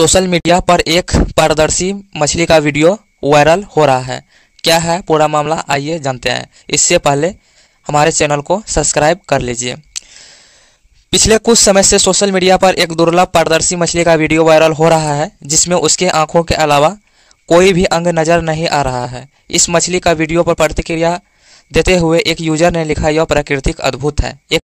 social media पर एक पारदर्शी मछली का वीडियो वायरल हो रहा है क्या है पूरा मामला आइए जानते हैं इससे पहले हमारे चैनल को सब्सक्राइब कर लीजिए पिछले कुछ समय से सोशल मीडिया पर एक दुर्लभ पारदर्शी मछली का वीडियो वायरल हो रहा है जिसमें उसके आंखों के अलावा कोई भी अंग नज़र नहीं आ रहा है इस मछली का वीडियो पर प्रतिक्रिया देते हुए एक यूजर ने लिखा यह प्राकृतिक अद्भुत है एक